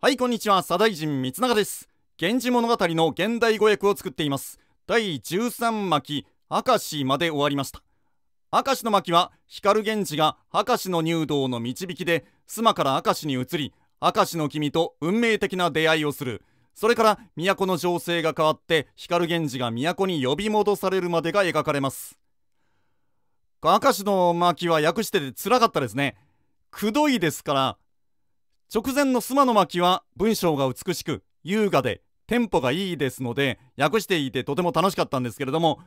はい、こんにちは。左大臣三永です。源氏物語の現代語訳を作っています。第13巻、明石まで終わりました。明石の巻は、光源氏が明石の入道の導きで、妻から明石に移り、明石の君と運命的な出会いをする。それから都の情勢が変わって光源氏が都に呼び戻されるまでが描かれます明石の巻は訳しててつらかったですねくどいですから直前の須磨の巻は文章が美しく優雅でテンポがいいですので訳していてとても楽しかったんですけれども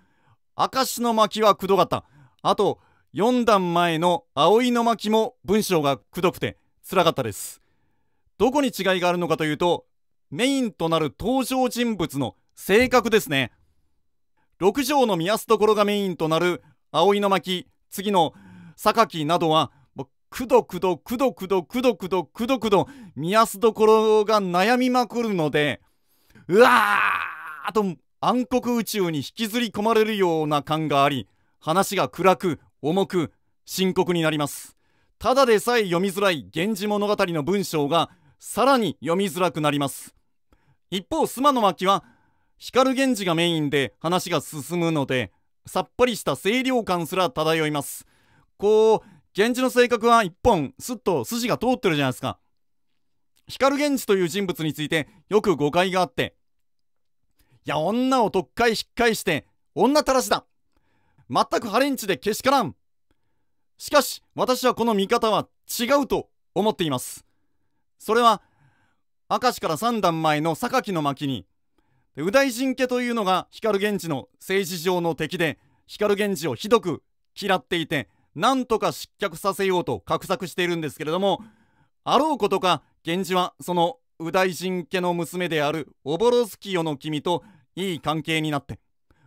明石の巻はくどかったあと4段前の葵の巻も文章がくどくてつらかったですどこに違いがあるのかというとメインとなる登場人物の性格ですね6条の見やすところがメインとなる葵の巻次の榊などはくどくどくどくどくどくどくどくど見やすどころが悩みまくるのでうわーと暗黒宇宙に引きずり込まれるような感があり話が暗く重く深刻になりますただでさえ読みづらい「源氏物語」の文章がさらに読みづらくなります一方須磨の巻は光源氏がメインで話が進むのでさっぱりした清涼感すら漂いますこう源氏の性格は一本すっと筋が通ってるじゃないですか光源氏という人物についてよく誤解があっていや女をとっかい引っかいして女たらしだ全くハレンチでけしからんしかし私はこの見方は違うと思っていますそれは明石から三段前の榊の巻に右大臣家というのが光源氏の政治上の敵で光源氏をひどく嫌っていてなんとか失脚させようと画策しているんですけれどもあろうことか源氏はその右大臣家の娘であるオボロスキヨの君といい関係になって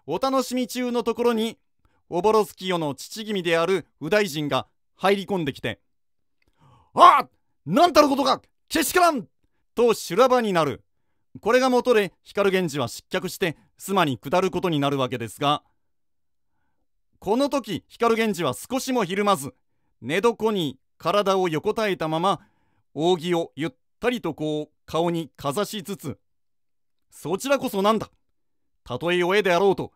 お楽しみ中のところにオボロスキヨの父君である右大臣が入り込んできて「ああなんたることかけしからん!」と修羅場になるこれが元で光源氏は失脚して妻に下ることになるわけですが。この時光源氏は少しもひるまず寝床に体を横たえたまま扇をゆったりとこう顔にかざしつつ「そちらこそなんだたとえおえであろうと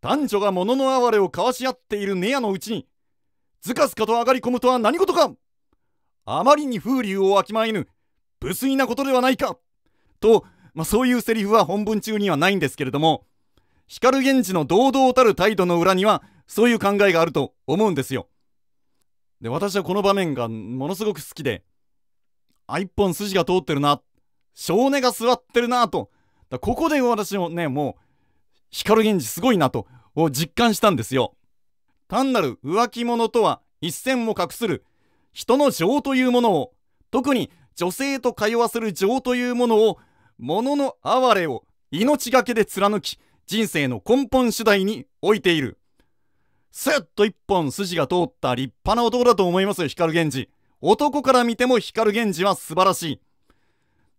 男女が物の哀れを交わし合っている寝屋のうちにずかずかと上がり込むとは何事かあまりに風流をわきまえぬ無粋なことではないか!」と、まあ、そういうセリフは本文中にはないんですけれども光源氏の堂々たる態度の裏にはそういう考えがあると思うんですよ。で、私はこの場面がものすごく好きで、あ、一本筋が通ってるな、少年が座ってるなと、だここで私もね、もう、光源氏すごいなと、を実感したんですよ。単なる浮気者とは一線も画する、人の情というものを、特に女性と通わせる情というものを、物の哀れを命がけで貫き、人生の根本主題に置いている。スッと一本筋が通った立派な男だと思いますよ、光源氏。男から見ても光源氏は素晴らしい。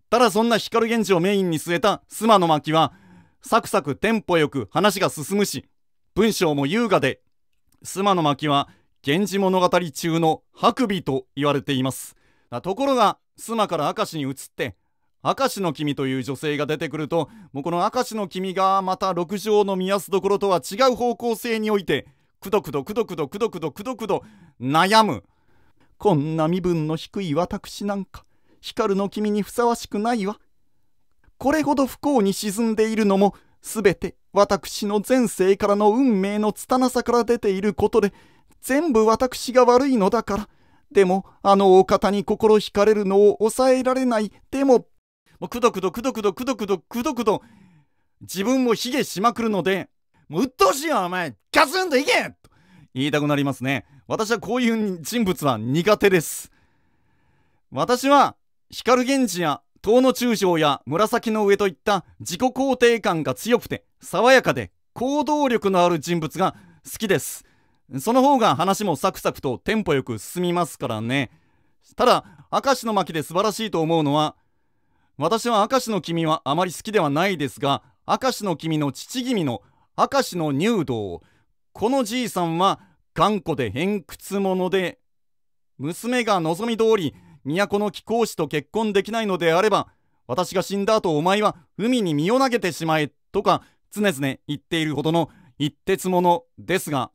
ただそんな光源氏をメインに据えた妻の巻は、サクサクテンポよく話が進むし、文章も優雅で、妻の巻は、源氏物語中の白クと言われています。ところが、妻から明石に移って、明石の君という女性が出てくると、もうこの明石の君がまた六条の見やすどころとは違う方向性において、くどくどくどくどくどくどくどくど悩むこんな身分の低い私なんか光の君にふさわしくないわこれほど不幸に沈んでいるのもすべて私の前世からの運命の拙さから出ていることで全部私が悪いのだからでもあのお方に心惹かれるのを抑えられないでももうくどくどくどくどくどくどくどくど自分を卑下しまくるのでもう鬱陶しいよお前キャスンと行けと言いたくなりますね私はこういう人物は苦手です私は光源氏や遠の中将や紫の上といった自己肯定感が強くて爽やかで行動力のある人物が好きですその方が話もサクサクとテンポよく進みますからねただ明石の巻で素晴らしいと思うのは私は明石の君はあまり好きではないですが明石の君の父君の明石の入道このじいさんは頑固で偏屈者で娘が望み通り都の貴公子と結婚できないのであれば私が死んだ後お前は海に身を投げてしまえとか常々言っているほどの一徹者ですが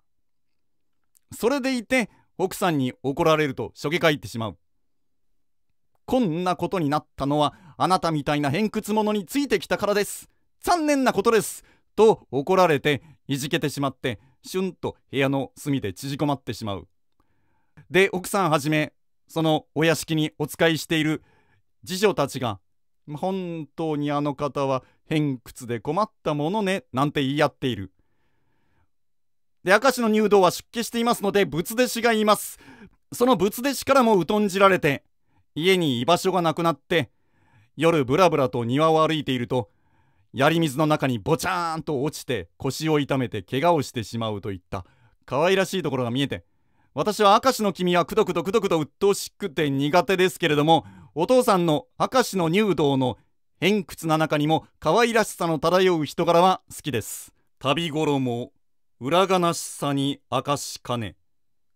それでいて奥さんに怒られるとしょげ返ってしまうこんなことになったのはあなたみたいな偏屈者についてきたからです残念なことですと怒られていじけてしまってシュンと部屋の隅で縮こまってしまうで奥さんはじめそのお屋敷にお仕えしている次女たちが「本当にあの方は偏屈で困ったものね」なんて言い合っているで明石の入道は出家していますので仏弟子がいますその仏弟子からも疎んじられて家に居場所がなくなって夜ぶらぶらと庭を歩いているとやり水の中にぼちゃーんと落ちて腰を痛めて怪我をしてしまうといった可愛らしいところが見えて私は明石の君はくどくどくどくど鬱陶しくて苦手ですけれどもお父さんの明石の入道の偏屈な中にも可愛らしさの漂う人柄は好きです旅頃も裏悲しさに明かしかね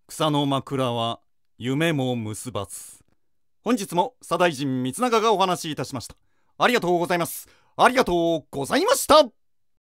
草の枕は夢も結ばず本日も左大臣三永がお話しいたしましたありがとうございますありがとうございました